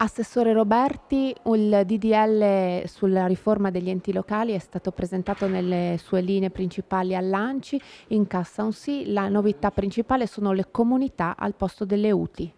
Assessore Roberti, il DDL sulla riforma degli enti locali è stato presentato nelle sue linee principali all'ANCI, in cassa un sì, la novità principale sono le comunità al posto delle UTI.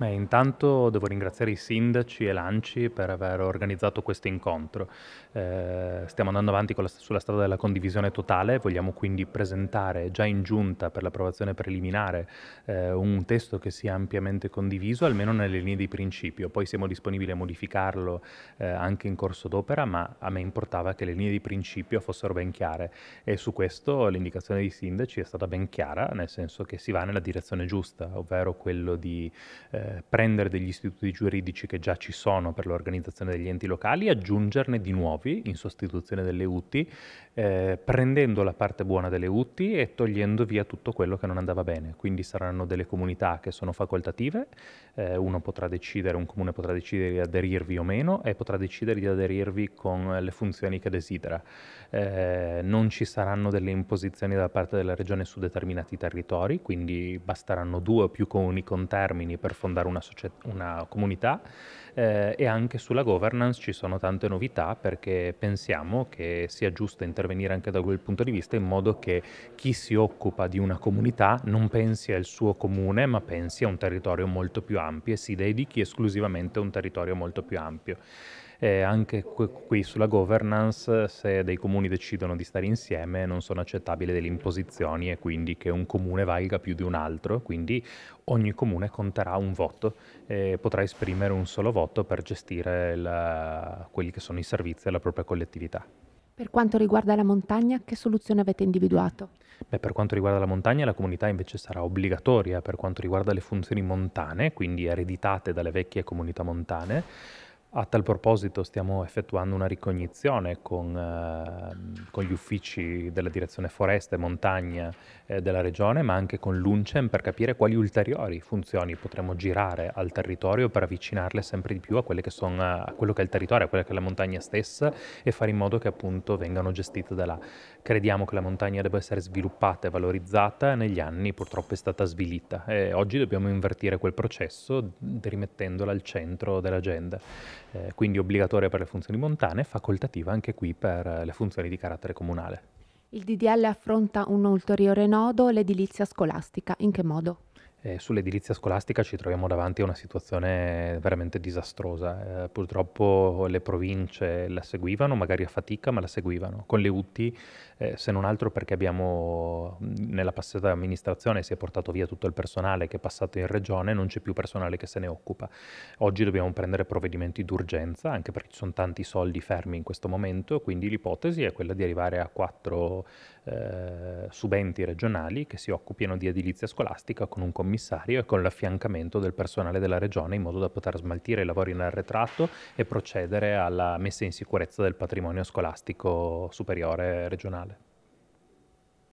Beh, intanto devo ringraziare i sindaci e l'ANCI per aver organizzato questo incontro. Eh, stiamo andando avanti la, sulla strada della condivisione totale, vogliamo quindi presentare già in giunta per l'approvazione preliminare eh, un testo che sia ampiamente condiviso, almeno nelle linee di principio. Poi siamo disponibili a modificarlo eh, anche in corso d'opera, ma a me importava che le linee di principio fossero ben chiare e su questo l'indicazione dei sindaci è stata ben chiara, nel senso che si va nella direzione giusta, ovvero quello di eh, prendere degli istituti giuridici che già ci sono per l'organizzazione degli enti locali, aggiungerne di nuovi in sostituzione delle UTI, eh, prendendo la parte buona delle UTI e togliendo via tutto quello che non andava bene. Quindi saranno delle comunità che sono facoltative, eh, uno potrà decidere, un comune potrà decidere di aderirvi o meno e potrà decidere di aderirvi con le funzioni che desidera. Eh, non ci saranno delle imposizioni da parte della regione su determinati territori, quindi basteranno due o più comuni con termini per fondare fondare una, una comunità eh, e anche sulla governance ci sono tante novità perché pensiamo che sia giusto intervenire anche da quel punto di vista in modo che chi si occupa di una comunità non pensi al suo comune ma pensi a un territorio molto più ampio e si dedichi esclusivamente a un territorio molto più ampio. E anche qui sulla governance, se dei comuni decidono di stare insieme, non sono accettabili delle imposizioni e quindi che un comune valga più di un altro, quindi ogni comune conterà un voto e potrà esprimere un solo voto per gestire la, quelli che sono i servizi alla propria collettività. Per quanto riguarda la montagna, che soluzione avete individuato? Beh, per quanto riguarda la montagna, la comunità invece sarà obbligatoria per quanto riguarda le funzioni montane, quindi ereditate dalle vecchie comunità montane. A tal proposito stiamo effettuando una ricognizione con, eh, con gli uffici della direzione foresta e montagna eh, della regione, ma anche con l'UNCEM per capire quali ulteriori funzioni potremo girare al territorio per avvicinarle sempre di più a, che sono, a quello che è il territorio, a quella che è la montagna stessa e fare in modo che appunto vengano gestite da là. Crediamo che la montagna debba essere sviluppata e valorizzata, negli anni purtroppo è stata svilita e oggi dobbiamo invertire quel processo rimettendola al centro dell'agenda eh, quindi obbligatoria per le funzioni montane, e facoltativa anche qui per eh, le funzioni di carattere comunale. Il DDL affronta un ulteriore nodo, l'edilizia scolastica. In che modo? eh, sull'edilizia scolastica ci troviamo davanti a una situazione veramente disastrosa. Eh, purtroppo le province la seguivano, magari a fatica, ma la seguivano. Con le UTI, eh, se non altro perché abbiamo, nella passata amministrazione si è portato via tutto il personale che è passato in regione, non c'è più personale che se ne occupa. Oggi dobbiamo prendere provvedimenti d'urgenza, anche perché ci sono tanti soldi fermi in questo momento, quindi l'ipotesi è quella di arrivare a quattro eh, subenti regionali che si occupino di edilizia scolastica con un comitato commissario e con l'affiancamento del personale della regione in modo da poter smaltire i lavori in arretrato e procedere alla messa in sicurezza del patrimonio scolastico superiore regionale.